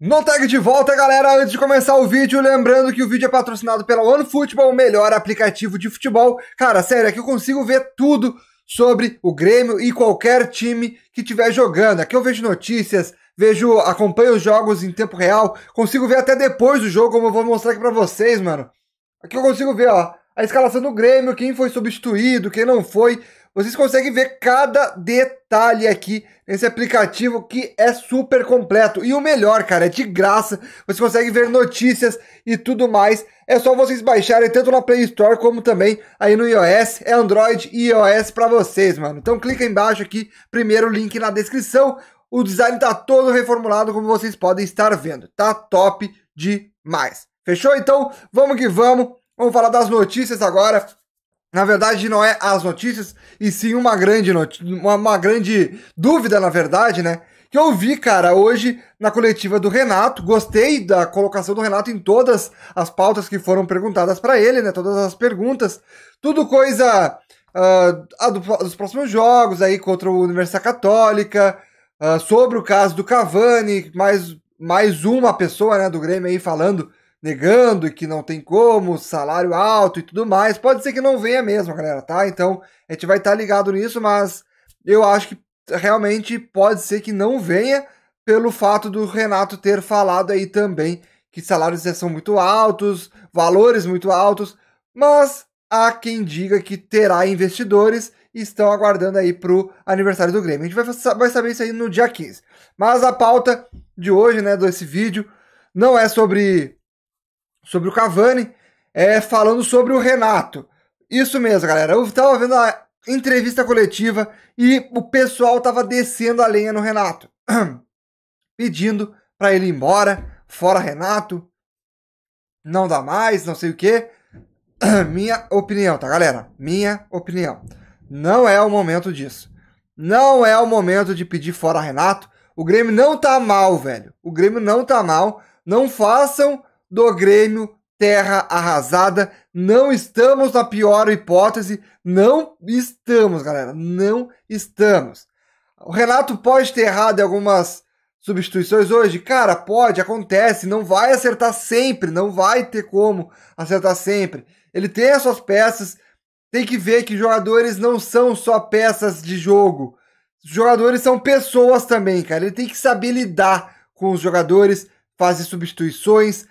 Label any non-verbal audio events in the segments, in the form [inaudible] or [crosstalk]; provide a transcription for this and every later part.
No tag de volta, galera, antes de começar o vídeo, lembrando que o vídeo é patrocinado pela OneFootball, o melhor aplicativo de futebol. Cara, sério, aqui é eu consigo ver tudo sobre o Grêmio e qualquer time que estiver jogando. Aqui eu vejo notícias, vejo, acompanho os jogos em tempo real, consigo ver até depois do jogo, como eu vou mostrar aqui pra vocês, mano. Aqui eu consigo ver, ó, a escalação do Grêmio, quem foi substituído, quem não foi. Vocês conseguem ver cada detalhe aqui nesse aplicativo que é super completo. E o melhor, cara, é de graça. Vocês conseguem ver notícias e tudo mais. É só vocês baixarem tanto na Play Store como também aí no iOS. É Android e iOS para vocês, mano. Então clica embaixo aqui, primeiro link na descrição. O design tá todo reformulado, como vocês podem estar vendo. Tá top demais. Fechou? Então, vamos que vamos. Vamos falar das notícias agora. Na verdade, não é as notícias, e sim uma grande, uma, uma, grande dúvida, na verdade, né? Que eu vi, cara, hoje na coletiva do Renato. Gostei da colocação do Renato em todas as pautas que foram perguntadas para ele, né? Todas as perguntas. Tudo coisa uh, do, dos próximos jogos aí contra o Universidade Católica, uh, sobre o caso do Cavani, mais, mais uma pessoa, né, do Grêmio aí falando negando que não tem como, salário alto e tudo mais. Pode ser que não venha mesmo, galera, tá? Então a gente vai estar tá ligado nisso, mas eu acho que realmente pode ser que não venha pelo fato do Renato ter falado aí também que salários são muito altos, valores muito altos, mas há quem diga que terá investidores e estão aguardando aí para o aniversário do Grêmio. A gente vai, vai saber isso aí no dia 15. Mas a pauta de hoje, né, desse vídeo, não é sobre sobre o Cavani, é, falando sobre o Renato. Isso mesmo, galera. Eu estava vendo a entrevista coletiva e o pessoal estava descendo a lenha no Renato, [clears throat] pedindo para ele ir embora, fora Renato, não dá mais, não sei o que. [clears throat] Minha opinião, tá, galera? Minha opinião. Não é o momento disso. Não é o momento de pedir fora Renato. O Grêmio não tá mal, velho. O Grêmio não tá mal. Não façam do Grêmio terra arrasada. Não estamos na pior hipótese. Não estamos, galera. Não estamos. O Renato pode ter errado em algumas substituições hoje? Cara, pode, acontece. Não vai acertar sempre. Não vai ter como acertar sempre. Ele tem as suas peças. Tem que ver que jogadores não são só peças de jogo. jogadores são pessoas também, cara. Ele tem que saber lidar com os jogadores, fazer substituições,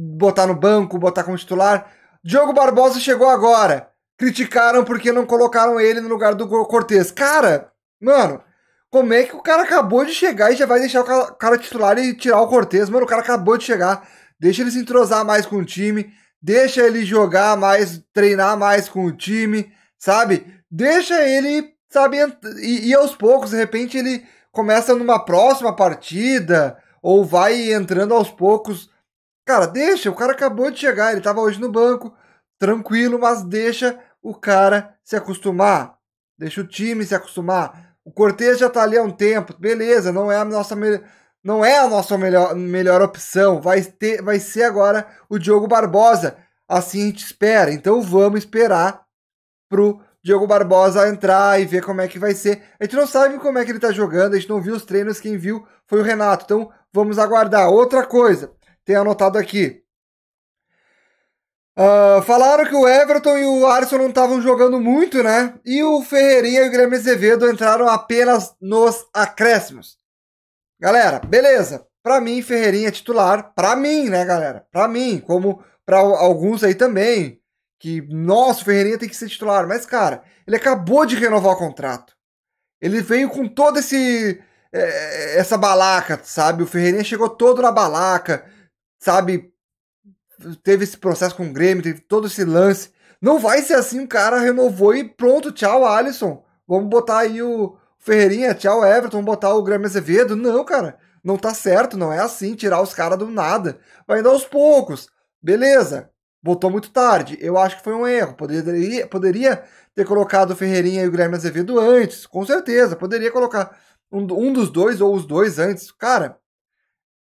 botar no banco, botar como titular. Diogo Barbosa chegou agora. Criticaram porque não colocaram ele no lugar do Cortez. Cara, mano, como é que o cara acabou de chegar e já vai deixar o cara titular e tirar o Cortez? Mano, o cara acabou de chegar. Deixa ele se entrosar mais com o time. Deixa ele jogar mais, treinar mais com o time, sabe? Deixa ele, sabe, e, e aos poucos, de repente, ele começa numa próxima partida ou vai entrando aos poucos Cara, deixa, o cara acabou de chegar, ele estava hoje no banco, tranquilo, mas deixa o cara se acostumar. Deixa o time se acostumar. O Cortez já está ali há um tempo, beleza, não é a nossa melhor não é a nossa melhor, melhor opção. Vai, ter, vai ser agora o Diogo Barbosa. Assim a gente espera. Então vamos esperar pro Diogo Barbosa entrar e ver como é que vai ser. A gente não sabe como é que ele tá jogando, a gente não viu os treinos, quem viu foi o Renato. Então vamos aguardar. Outra coisa, tem anotado aqui. Uh, falaram que o Everton e o Alisson não estavam jogando muito, né? E o Ferreirinha e o Grêmio Azevedo entraram apenas nos acréscimos. Galera, beleza. Pra mim, Ferreirinha é titular. Pra mim, né, galera? Pra mim, como pra alguns aí também. Que, nossa, o Ferreirinha tem que ser titular. Mas, cara, ele acabou de renovar o contrato. Ele veio com toda esse. Eh, essa balaca, sabe? O Ferreirinha chegou todo na balaca sabe, teve esse processo com o Grêmio, teve todo esse lance. Não vai ser assim, o cara renovou e pronto, tchau, Alisson. Vamos botar aí o Ferreirinha, tchau, Everton, vamos botar o Grêmio Azevedo. Não, cara, não tá certo, não é assim, tirar os caras do nada. Vai indo aos poucos. Beleza, botou muito tarde. Eu acho que foi um erro. Poderia, poderia ter colocado o Ferreirinha e o Grêmio Azevedo antes, com certeza. Poderia colocar um, um dos dois ou os dois antes. Cara,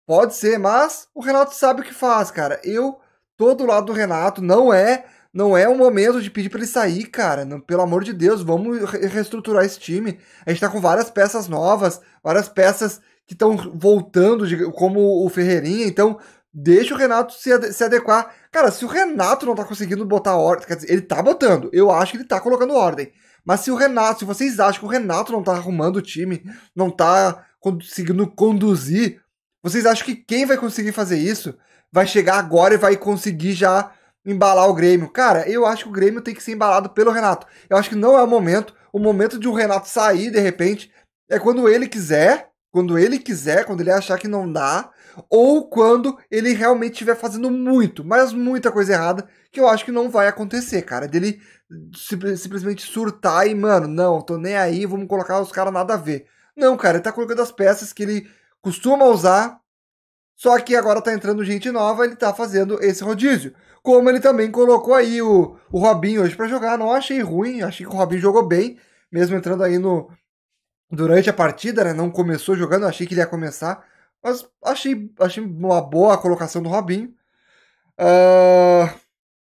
Pode ser, mas o Renato sabe o que faz, cara. Eu tô do lado do Renato, não é, não é um momento de pedir para ele sair, cara. Não, pelo amor de Deus, vamos reestruturar esse time. A gente tá com várias peças novas, várias peças que estão voltando, de, como o Ferreirinha, então deixa o Renato se, ad se, adequar. Cara, se o Renato não tá conseguindo botar ordem, quer dizer, ele tá botando, eu acho que ele tá colocando ordem. Mas se o Renato, se vocês acham que o Renato não tá arrumando o time, não tá conseguindo conduzir vocês acham que quem vai conseguir fazer isso vai chegar agora e vai conseguir já embalar o Grêmio? Cara, eu acho que o Grêmio tem que ser embalado pelo Renato. Eu acho que não é o momento. O momento de o Renato sair de repente é quando ele quiser, quando ele quiser, quando ele achar que não dá, ou quando ele realmente estiver fazendo muito, mas muita coisa errada, que eu acho que não vai acontecer, cara. Dele simplesmente surtar e, mano, não, tô nem aí, vamos colocar os caras nada a ver. Não, cara, ele tá colocando as peças que ele costuma usar, só que agora tá entrando gente nova, ele tá fazendo esse rodízio. Como ele também colocou aí o, o Robinho hoje para jogar, não achei ruim, achei que o Robinho jogou bem, mesmo entrando aí no durante a partida, né? Não começou jogando, achei que ele ia começar, mas achei, achei uma boa a colocação do Robinho. Uh,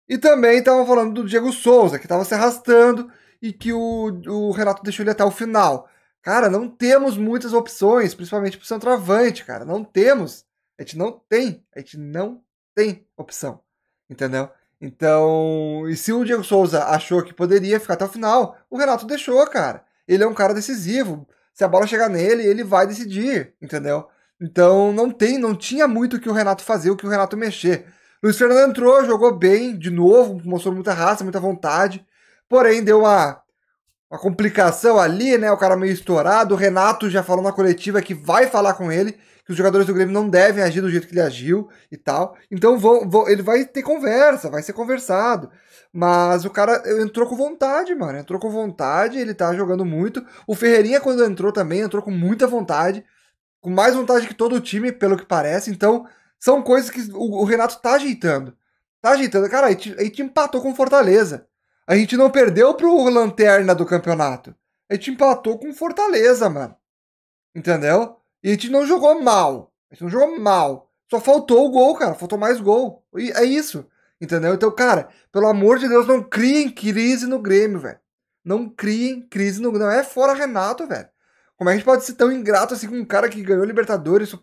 e também estavam falando do Diego Souza, que estava se arrastando e que o, o Renato deixou ele até o final. Cara, não temos muitas opções, principalmente pro centroavante, cara. Não temos. A gente não tem. A gente não tem opção. Entendeu? Então, e se o Diego Souza achou que poderia ficar até o final, o Renato deixou, cara. Ele é um cara decisivo. Se a bola chegar nele, ele vai decidir, entendeu? Então, não tem, não tinha muito o que o Renato fazer, o que o Renato mexer. Luiz Fernando entrou, jogou bem, de novo, mostrou muita raça, muita vontade. Porém, deu uma uma complicação ali, né? O cara meio estourado. O Renato já falou na coletiva que vai falar com ele, que os jogadores do Grêmio não devem agir do jeito que ele agiu e tal. Então ele vai ter conversa, vai ser conversado. Mas o cara eh, entrou com vontade, mano. Entrou com vontade, ele tá jogando muito. O Ferreirinha, quando entrou também, entrou com muita vontade. Com mais vontade que todo o time, pelo que parece. Então, são coisas que o, o Renato tá ajeitando. Tá ajeitando. Cara, a gente, empatou com Fortaleza. A gente não perdeu pro Lanterna do campeonato. A gente empatou com Fortaleza, mano. Entendeu? E a gente não jogou mal. A gente não jogou mal. Só faltou o gol, cara. Faltou mais gol. E é isso. Entendeu? Então, cara, pelo amor de Deus, não criem crise no Grêmio, velho. Não criem crise no Não é fora Renato, velho. Como é que a gente pode ser tão ingrato assim com um cara que ganhou Libertadores,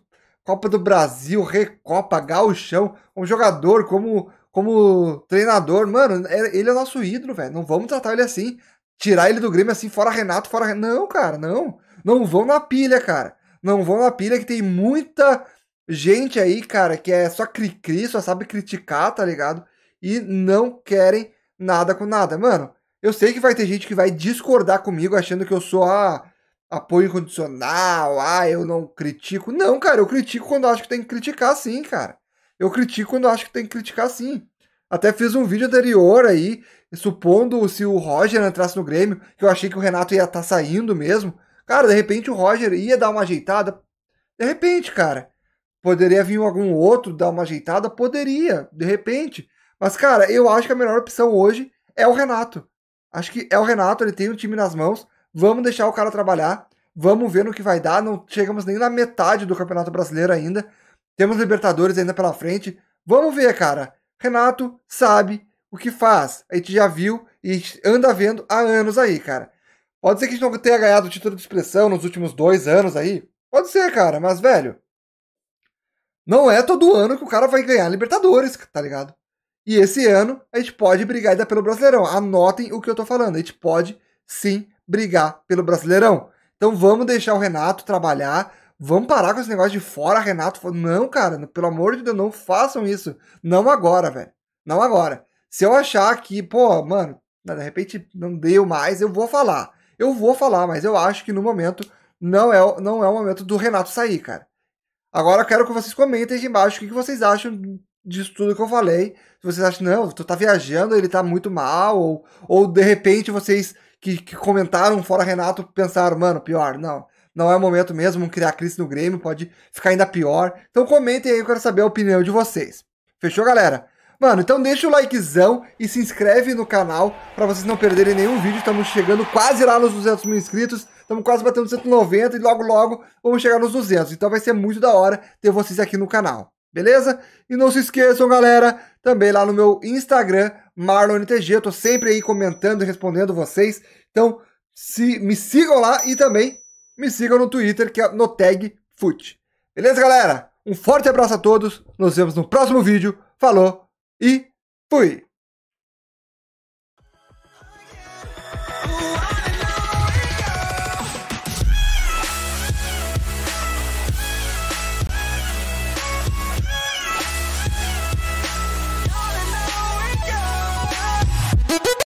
Copa do Brasil, Recopa, Galchão, um jogador como como treinador, mano, ele é nosso ídolo, velho. Não vamos tratar ele assim. Tirar ele do Grêmio assim, fora Renato, fora. Não, cara, não. Não vão na pilha, cara. Não vão na pilha que tem muita gente aí, cara, que é só cri-cri, só sabe criticar, tá ligado? E não querem nada com nada. Mano, eu sei que vai ter gente que vai discordar comigo achando que eu sou ah, apoio incondicional, ah, eu não critico. Não, cara, eu critico quando acho que tem que criticar sim, cara. Eu critico quando acho que tem que criticar sim. Até fiz um vídeo anterior aí, supondo se o Roger entrasse no Grêmio, que eu achei que o Renato ia estar tá saindo mesmo. Cara, de repente o Roger ia dar uma ajeitada. De repente, cara. Poderia vir algum outro dar uma ajeitada? Poderia, de repente. Mas, cara, eu acho que a melhor opção hoje é o Renato. Acho que é o Renato, ele tem o um time nas mãos. Vamos deixar o cara trabalhar. Vamos ver no que vai dar. Não chegamos nem na metade do Campeonato Brasileiro ainda. Temos Libertadores ainda pela frente. Vamos ver, cara. Renato sabe o que faz. A gente já viu e anda vendo há anos aí, cara. Pode ser que a gente não tenha ganhado o título de expressão nos últimos dois anos aí. Pode ser, cara, mas, velho. Não é todo ano que o cara vai ganhar Libertadores, tá ligado? E esse ano a gente pode brigar ainda pelo Brasileirão. Anotem o que eu tô falando. A gente pode sim brigar pelo Brasileirão. Então vamos deixar o Renato trabalhar, Vamos parar com esse negócio de fora, Renato. não, cara, pelo amor de Deus, não façam isso. Não agora, velho. Não agora. Se eu achar que, pô, mano, de repente não deu mais, eu vou falar. Eu vou falar, mas eu acho que no momento não é, não é o momento do Renato sair, cara. Agora eu quero que vocês comentem aqui embaixo o que, que vocês acham disso tudo que eu falei. Se vocês acham, não, tu tá viajando, ele tá muito mal, ou, ou de repente vocês que, que comentaram fora Renato pensaram, mano, pior, não não é o momento mesmo, criar crise no Grêmio, pode ficar ainda pior. Então comentem aí, eu quero saber a opinião de vocês. Fechou, galera? Mano, então deixa o likezão e se inscreve no canal para vocês não perderem nenhum vídeo. Estamos chegando quase lá nos 200 mil inscritos. Estamos quase batendo 190 e logo, logo vamos chegar nos 200. Então vai ser muito da hora ter vocês aqui no canal. Beleza? E não se esqueçam, galera, também lá no meu Instagram, MarlonTG. Eu tô sempre aí comentando e respondendo vocês. Então se, me sigam lá e também me sigam no Twitter, que é no tag FUT. Beleza, galera? Um forte abraço a todos, nos vemos no próximo vídeo. Falou e fui!